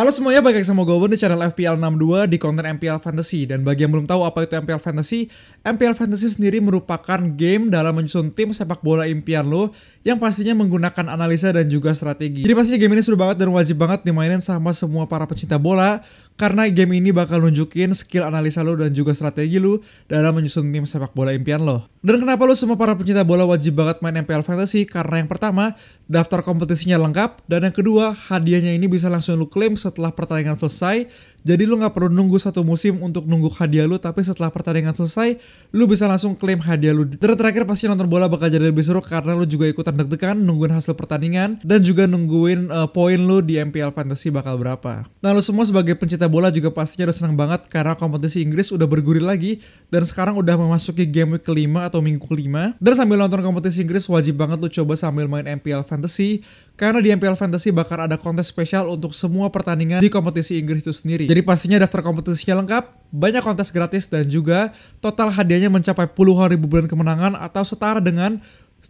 Halo semuanya, balik lagi sama gue di channel FPL 62 di konten MPL Fantasy. Dan bagi yang belum tahu apa itu MPL Fantasy, MPL Fantasy sendiri merupakan game dalam menyusun tim sepak bola impian lo yang pastinya menggunakan analisa dan juga strategi. Jadi pastinya game ini seru banget dan wajib banget dimainin sama semua para pecinta bola karena game ini bakal nunjukin skill analisa lo dan juga strategi lo dalam menyusun tim sepak bola impian lo. Dan kenapa lo semua para pecinta bola wajib banget main MPL Fantasy? Karena yang pertama, daftar kompetisinya lengkap dan yang kedua, hadiahnya ini bisa langsung lo klaim setelah pertandingan selesai. Jadi lu nggak perlu nunggu satu musim untuk nunggu hadiah lu, tapi setelah pertandingan selesai, lu bisa langsung klaim hadiah lu. Dan terakhir pasti nonton bola bakal jadi lebih seru karena lu juga ikutan deg-degan, nungguin hasil pertandingan, dan juga nungguin uh, poin lu di MPL Fantasy bakal berapa. Nah lu semua sebagai pencinta bola juga pastinya udah senang banget karena kompetisi Inggris udah bergurih lagi, dan sekarang udah memasuki game week kelima atau minggu kelima. Dan sambil nonton kompetisi Inggris wajib banget lu coba sambil main MPL Fantasy, karena di MPL Fantasy bakal ada kontes spesial untuk semua pertandingan pertandingan di kompetisi Inggris itu sendiri. Jadi pastinya daftar kompetisinya lengkap, banyak kontes gratis dan juga total hadiahnya mencapai puluhan ribu bulan kemenangan atau setara dengan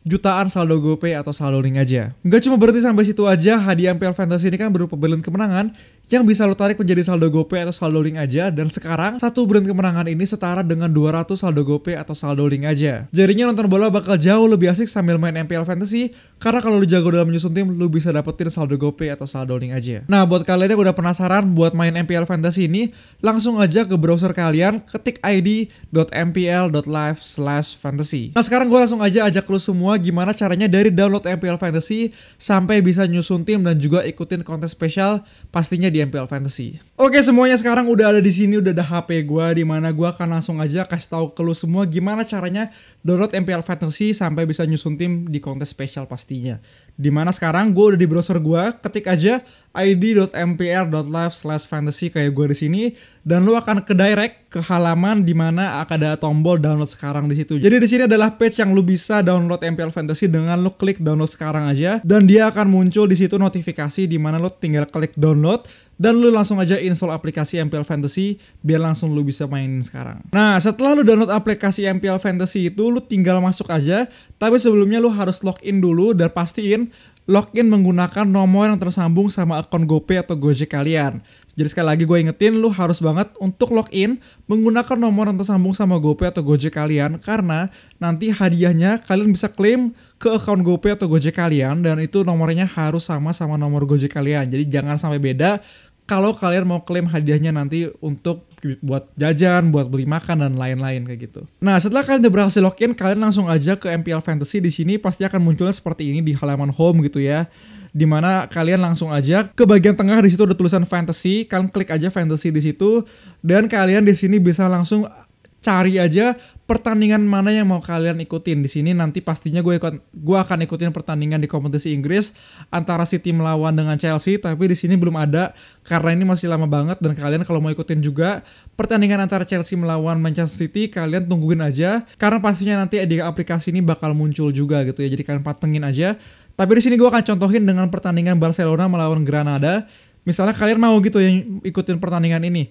jutaan saldo GoPay atau saldo link aja. Nggak cuma berarti sampai situ aja, hadiah MPL Fantasy ini kan berupa bulan kemenangan yang bisa lo tarik menjadi saldo GoPay atau saldo link aja dan sekarang satu brand kemenangan ini setara dengan 200 saldo GoPay atau saldo link aja. Jadinya nonton bola bakal jauh lebih asik sambil main MPL Fantasy karena kalau lo jago dalam menyusun tim lo bisa dapetin saldo GoPay atau saldo link aja. Nah buat kalian yang udah penasaran buat main MPL Fantasy ini langsung aja ke browser kalian ketik id.mpl.live slash fantasy. Nah sekarang gue langsung aja ajak lo semua gimana caranya dari download MPL Fantasy sampai bisa nyusun tim dan juga ikutin kontes spesial pastinya di MPL Fantasy. Oke semuanya sekarang udah ada di sini udah ada HP gue di mana gue akan langsung aja kasih tahu ke lu semua gimana caranya download MPL Fantasy sampai bisa nyusun tim di kontes spesial pastinya. Dimana sekarang gue udah di browser gue ketik aja idmpllive fantasy kayak gue di sini dan lu akan ke direct ke halaman di mana akan ada tombol download sekarang di situ. Jadi di sini adalah page yang lu bisa download MPL Fantasy dengan lu klik download sekarang aja dan dia akan muncul di situ notifikasi di mana lu tinggal klik download dan lu langsung aja install aplikasi MPL Fantasy biar langsung lu bisa mainin sekarang. Nah, setelah lu download aplikasi MPL Fantasy itu lu tinggal masuk aja, tapi sebelumnya lu harus login dulu dan pastiin login menggunakan nomor yang tersambung sama akun GoPay atau Gojek kalian. Jadi sekali lagi gue ingetin, lu harus banget untuk login menggunakan nomor yang tersambung sama GoPay atau Gojek kalian karena nanti hadiahnya kalian bisa klaim ke akun GoPay atau Gojek kalian dan itu nomornya harus sama sama nomor Gojek kalian. Jadi jangan sampai beda kalau kalian mau klaim hadiahnya nanti untuk buat jajan, buat beli makan dan lain-lain kayak gitu. Nah, setelah kalian udah berhasil login, kalian langsung aja ke MPL Fantasy di sini pasti akan munculnya seperti ini di halaman home gitu ya. Dimana kalian langsung aja ke bagian tengah di situ ada tulisan fantasy, kalian klik aja fantasy di situ dan kalian di sini bisa langsung cari aja pertandingan mana yang mau kalian ikutin di sini nanti pastinya gue ikut gue akan ikutin pertandingan di kompetisi Inggris antara City melawan dengan Chelsea tapi di sini belum ada karena ini masih lama banget dan kalian kalau mau ikutin juga pertandingan antara Chelsea melawan Manchester City kalian tungguin aja karena pastinya nanti di aplikasi ini bakal muncul juga gitu ya jadi kalian patengin aja tapi di sini gue akan contohin dengan pertandingan Barcelona melawan Granada misalnya kalian mau gitu yang ikutin pertandingan ini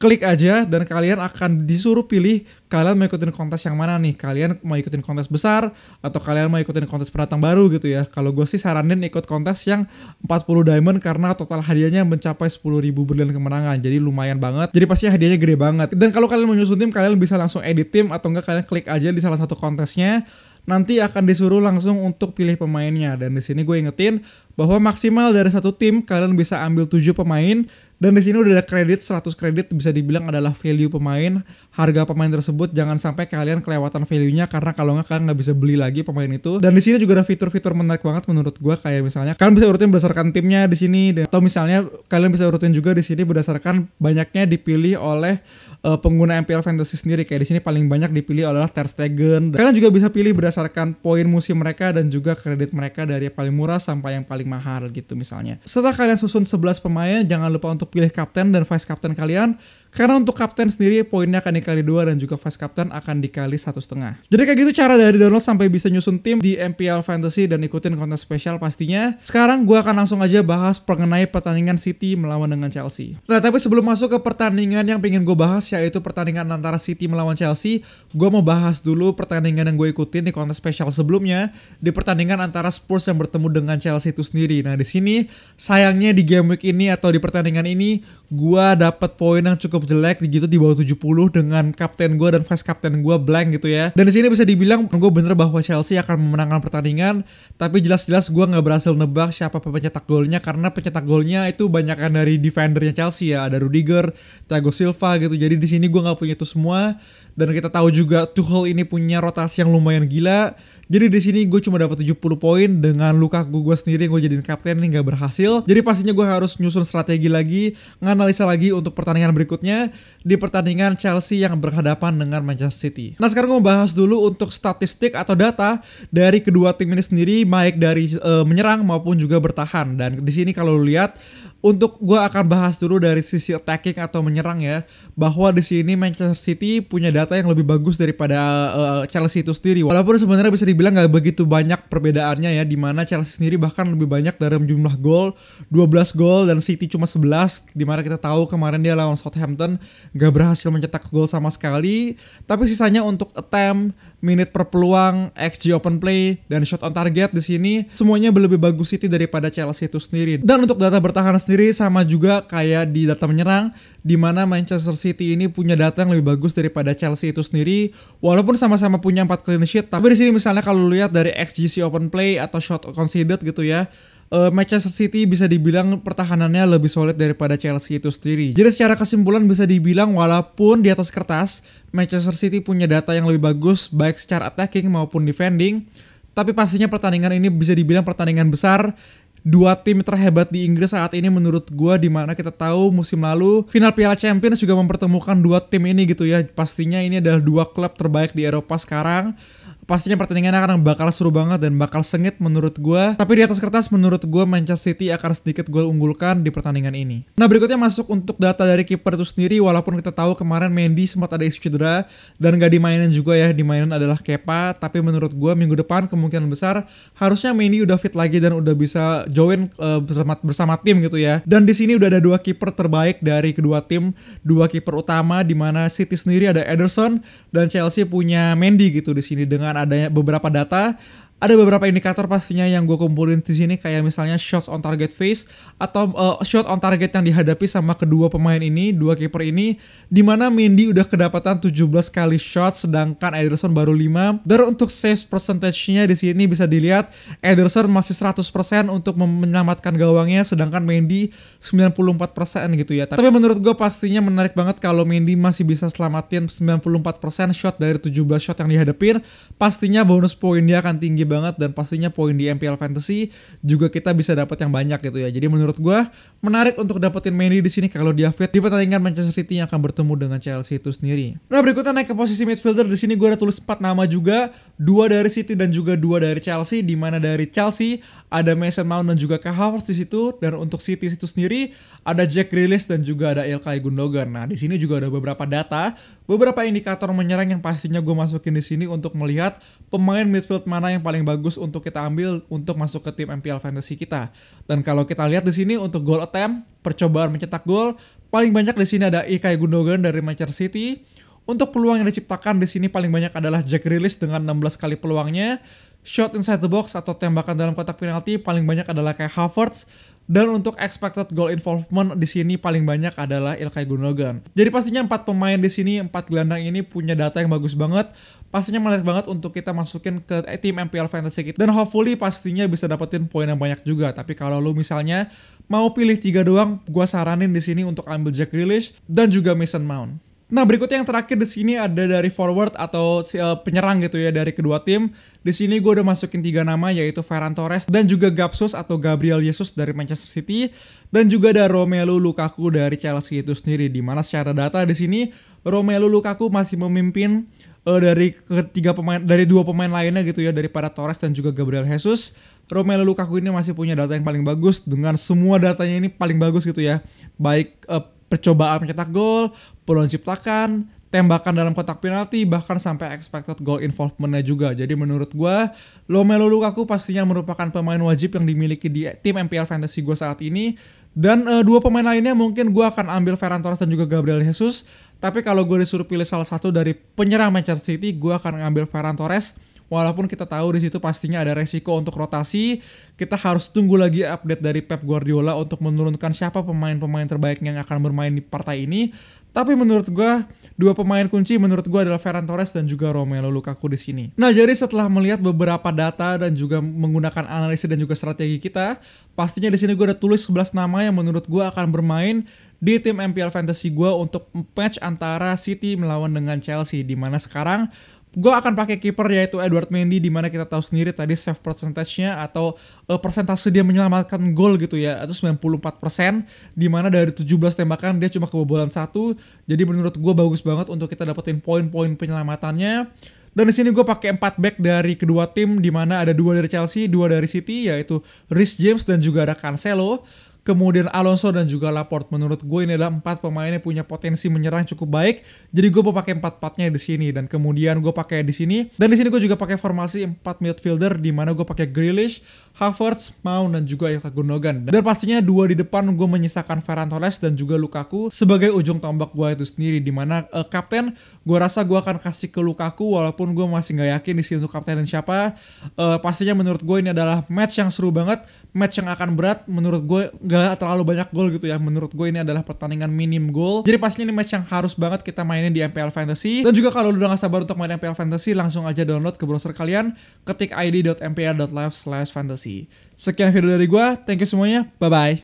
klik aja dan kalian akan disuruh pilih kalian mau ikutin kontes yang mana nih kalian mau ikutin kontes besar atau kalian mau ikutin kontes pendatang baru gitu ya kalau gue sih saranin ikut kontes yang 40 diamond karena total hadiahnya mencapai 10.000 berlian kemenangan jadi lumayan banget jadi pasti hadiahnya gede banget dan kalau kalian mau nyusun tim kalian bisa langsung edit tim atau enggak kalian klik aja di salah satu kontesnya nanti akan disuruh langsung untuk pilih pemainnya dan di sini gue ingetin bahwa maksimal dari satu tim kalian bisa ambil 7 pemain dan di sini udah ada kredit 100 kredit bisa dibilang adalah value pemain. Harga pemain tersebut jangan sampai kalian kelewatan value-nya karena kalau nggak kalian nggak bisa beli lagi pemain itu. Dan di sini juga ada fitur-fitur menarik banget menurut gua kayak misalnya kalian bisa urutin berdasarkan timnya di sini atau misalnya kalian bisa urutin juga di sini berdasarkan banyaknya dipilih oleh uh, pengguna MPL Fantasy sendiri. Kayak di sini paling banyak dipilih adalah Ter Stegen. Kalian juga bisa pilih berdasarkan poin musim mereka dan juga kredit mereka dari yang paling murah sampai yang paling mahal gitu misalnya. Setelah kalian susun 11 pemain, jangan lupa untuk pilih kapten dan vice kapten kalian karena untuk kapten sendiri poinnya akan dikali dua dan juga vice captain akan dikali satu setengah. Jadi kayak gitu cara dari download sampai bisa nyusun tim di MPL Fantasy dan ikutin konten spesial pastinya. Sekarang gue akan langsung aja bahas mengenai pertandingan City melawan dengan Chelsea. Nah tapi sebelum masuk ke pertandingan yang pengen gue bahas yaitu pertandingan antara City melawan Chelsea, gue mau bahas dulu pertandingan yang gue ikutin di konten spesial sebelumnya di pertandingan antara Spurs yang bertemu dengan Chelsea itu sendiri. Nah di sini sayangnya di game week ini atau di pertandingan ini gue dapat poin yang cukup cukup jelek gitu di bawah 70 dengan kapten gue dan vice kapten gue blank gitu ya. Dan di sini bisa dibilang gue bener bahwa Chelsea akan memenangkan pertandingan, tapi jelas-jelas gue nggak berhasil nebak siapa pencetak golnya karena pencetak golnya itu banyakkan dari defendernya Chelsea ya, ada Rudiger, Thiago Silva gitu. Jadi di sini gue nggak punya itu semua dan kita tahu juga Tuchel ini punya rotasi yang lumayan gila. Jadi di sini gue cuma dapat 70 poin dengan luka gue sendiri gue jadiin kapten ini nggak berhasil. Jadi pastinya gue harus nyusun strategi lagi, nganalisa lagi untuk pertandingan berikutnya di pertandingan Chelsea yang berhadapan dengan Manchester City. Nah sekarang gue bahas dulu untuk statistik atau data dari kedua tim ini sendiri, baik dari uh, menyerang maupun juga bertahan. Dan di sini kalau lihat untuk gue akan bahas dulu dari sisi attacking atau menyerang ya bahwa di sini Manchester City punya data yang lebih bagus daripada uh, Chelsea itu sendiri walaupun sebenarnya bisa dibilang nggak begitu banyak perbedaannya ya di mana Chelsea sendiri bahkan lebih banyak dari jumlah gol 12 gol dan City cuma 11 mana kita tahu kemarin dia lawan Southampton nggak berhasil mencetak gol sama sekali tapi sisanya untuk attempt menit per peluang, XG open play, dan shot on target di sini semuanya lebih bagus City daripada Chelsea itu sendiri. Dan untuk data bertahan sendiri sama juga kayak di data menyerang di mana Manchester City ini punya data yang lebih bagus daripada Chelsea itu sendiri walaupun sama-sama punya 4 clean sheet tapi di sini misalnya kalau lihat dari XGC open play atau shot conceded gitu ya eh, Manchester City bisa dibilang pertahanannya lebih solid daripada Chelsea itu sendiri. Jadi secara kesimpulan bisa dibilang walaupun di atas kertas Manchester City punya data yang lebih bagus baik secara attacking maupun defending, tapi pastinya pertandingan ini bisa dibilang pertandingan besar dua tim terhebat di Inggris saat ini menurut gue dimana kita tahu musim lalu final Piala Champions juga mempertemukan dua tim ini gitu ya pastinya ini adalah dua klub terbaik di Eropa sekarang Pastinya pertandingan akan bakal seru banget dan bakal sengit menurut gue. Tapi di atas kertas menurut gue Manchester City akan sedikit gue unggulkan di pertandingan ini. Nah berikutnya masuk untuk data dari kiper itu sendiri. Walaupun kita tahu kemarin Mendy sempat ada isu cedera dan gak dimainin juga ya. Dimainin adalah Kepa. Tapi menurut gue minggu depan kemungkinan besar harusnya Mendy udah fit lagi dan udah bisa join uh, bersama, bersama tim gitu ya. Dan di sini udah ada dua kiper terbaik dari kedua tim, dua kiper utama di mana City sendiri ada Ederson dan Chelsea punya Mendy gitu di sini dengan adanya beberapa data ada beberapa indikator pastinya yang gue kumpulin di sini kayak misalnya shots on target face atau uh, shot on target yang dihadapi sama kedua pemain ini, dua kiper ini di mana Mendy udah kedapatan 17 kali shot sedangkan Ederson baru 5. Dan untuk save percentage-nya di sini bisa dilihat Ederson masih 100% untuk menyelamatkan gawangnya sedangkan Mendy 94% gitu ya. Tapi menurut gue pastinya menarik banget kalau Mendy masih bisa selamatin 94% shot dari 17 shot yang dihadapin. Pastinya bonus poin dia akan tinggi banget dan pastinya poin di MPL Fantasy juga kita bisa dapat yang banyak gitu ya. Jadi menurut gue menarik untuk dapetin Mendy di sini kalau dia fit di pertandingan Manchester City yang akan bertemu dengan Chelsea itu sendiri. Nah berikutnya naik ke posisi midfielder di sini gue ada tulis 4 nama juga, dua dari City dan juga dua dari Chelsea. Di mana dari Chelsea ada Mason Mount dan juga Kai Havertz di situ dan untuk City itu sendiri ada Jack Grealish dan juga ada Ilkay Gundogan. Nah di sini juga ada beberapa data, beberapa indikator menyerang yang pastinya gue masukin di sini untuk melihat pemain midfield mana yang paling yang bagus untuk kita ambil untuk masuk ke tim MPL Fantasy kita. Dan kalau kita lihat di sini untuk goal attempt, percobaan mencetak gol, paling banyak di sini ada Ikay Gundogan dari Manchester City. Untuk peluang yang diciptakan di sini paling banyak adalah Jack Rilis dengan 16 kali peluangnya. Shot inside the box atau tembakan dalam kotak penalti paling banyak adalah kayak Havertz dan untuk expected goal involvement di sini paling banyak adalah Ilkay Gundogan. Jadi pastinya empat pemain di sini, empat gelandang ini punya data yang bagus banget. Pastinya menarik banget untuk kita masukin ke tim MPL Fantasy kita. Dan hopefully pastinya bisa dapetin poin yang banyak juga. Tapi kalau lu misalnya mau pilih tiga doang, gua saranin di sini untuk ambil Jack Grealish dan juga Mason Mount. Nah berikutnya yang terakhir di sini ada dari forward atau eh, penyerang gitu ya dari kedua tim. Di sini gue udah masukin tiga nama yaitu Ferran Torres dan juga Gapsus atau Gabriel Jesus dari Manchester City dan juga ada Romelu Lukaku dari Chelsea itu sendiri. Dimana secara data di sini Romelu Lukaku masih memimpin uh, dari ketiga pemain dari dua pemain lainnya gitu ya daripada Torres dan juga Gabriel Jesus. Romelu Lukaku ini masih punya data yang paling bagus dengan semua datanya ini paling bagus gitu ya. Baik uh, percobaan mencetak gol, peluang ciptakan, tembakan dalam kotak penalti bahkan sampai expected goal involvementnya juga. Jadi menurut gue Lomelo Lukaku pastinya merupakan pemain wajib yang dimiliki di tim MPL Fantasy gue saat ini. Dan uh, dua pemain lainnya mungkin gue akan ambil Ferran Torres dan juga Gabriel Jesus. Tapi kalau gue disuruh pilih salah satu dari penyerang Manchester City, gue akan ngambil Ferran Torres Walaupun kita tahu di situ pastinya ada resiko untuk rotasi, kita harus tunggu lagi update dari Pep Guardiola untuk menurunkan siapa pemain-pemain terbaik yang akan bermain di partai ini. Tapi menurut gue, dua pemain kunci menurut gue adalah Ferran Torres dan juga Romelu Lukaku di sini. Nah, jadi setelah melihat beberapa data dan juga menggunakan analisis dan juga strategi kita, pastinya di sini gue ada tulis 11 nama yang menurut gue akan bermain di tim MPL Fantasy gue untuk match antara City melawan dengan Chelsea di mana sekarang gue akan pakai kiper yaitu Edward Mendy di mana kita tahu sendiri tadi save percentage-nya atau uh, persentase dia menyelamatkan gol gitu ya itu 94% di mana dari 17 tembakan dia cuma kebobolan satu jadi menurut gue bagus banget untuk kita dapetin poin-poin penyelamatannya dan di sini gue pakai empat back dari kedua tim di mana ada dua dari Chelsea, dua dari City yaitu Rhys James dan juga ada Cancelo. Kemudian Alonso dan juga Laporte menurut gue ini adalah empat yang punya potensi menyerang cukup baik. Jadi gue mau pakai empat empatnya di sini dan kemudian gue pakai di sini dan di sini gue juga pakai formasi empat midfielder di mana gue pakai Grealish, Havertz, Mount dan juga Ilkay Gundogan. Dan pastinya dua di depan gue menyisakan Ferran Torres dan juga Lukaku sebagai ujung tombak gue itu sendiri di mana uh, kapten gue rasa gue akan kasih ke Lukaku walaupun gue masih nggak yakin di sini untuk kapten dan siapa. Uh, pastinya menurut gue ini adalah match yang seru banget, match yang akan berat menurut gue gak terlalu banyak gol gitu ya menurut gue ini adalah pertandingan minim gol jadi pastinya ini match yang harus banget kita mainin di MPL Fantasy dan juga kalau udah gak sabar untuk main MPL Fantasy langsung aja download ke browser kalian ketik id.mpl.live/fantasy sekian video dari gue thank you semuanya bye bye